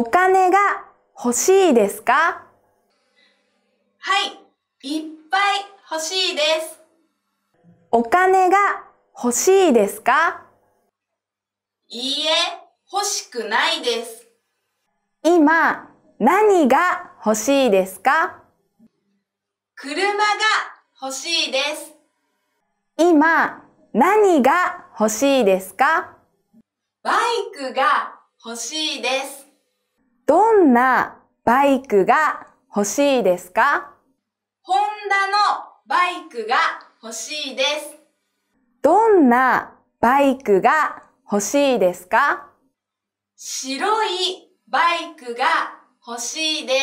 お金が欲しいですかはい、いっぱい欲しいです。お金が欲しいですかいいえ、欲しくないです。今、何が欲しいですか車が欲しいです。今、何が欲しいですかバイクが欲しいです。どんなバイクが欲しいですかホンダのバイクが欲しいです。どんなバイクが欲しいですか白いバイクが欲しいで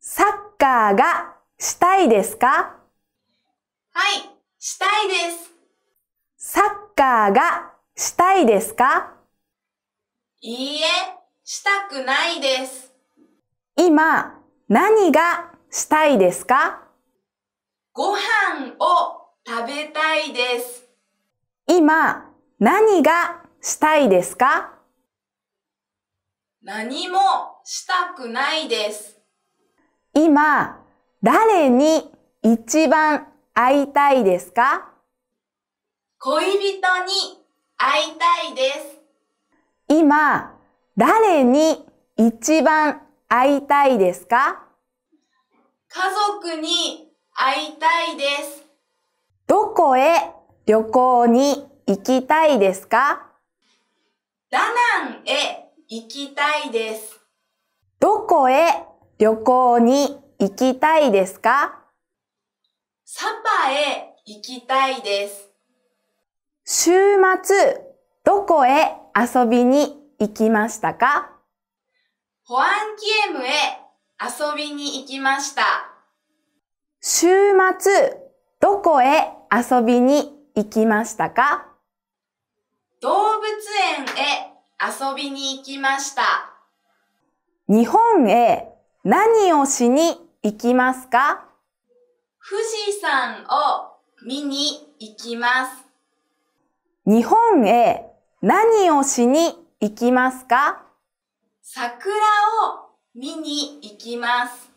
す。サッカーがしたいですかはい、したいです。サッカーがしたいですかいいえ、したくないです。今、何がしたいですかご飯を食べたいです。今、何がしたいですか何もしたくないです。今、誰に一番会いたいですか恋人に会いたいです。今、誰に一番会いたいですか家族に会いたいです。どこへ旅行に行きたいですかダナンへ行きたいです。どこへ旅行に行きたいですかサパへ行きたいです。週末、どこへ遊びに行きましたか保安ンキエムへ遊びに行きました。週末、どこへ遊びに行きましたか動物園へ遊びに行きました。日本へ何をしに行きますか富士山を見に行きます。日本へ何をしに行きますか桜を見に行きます。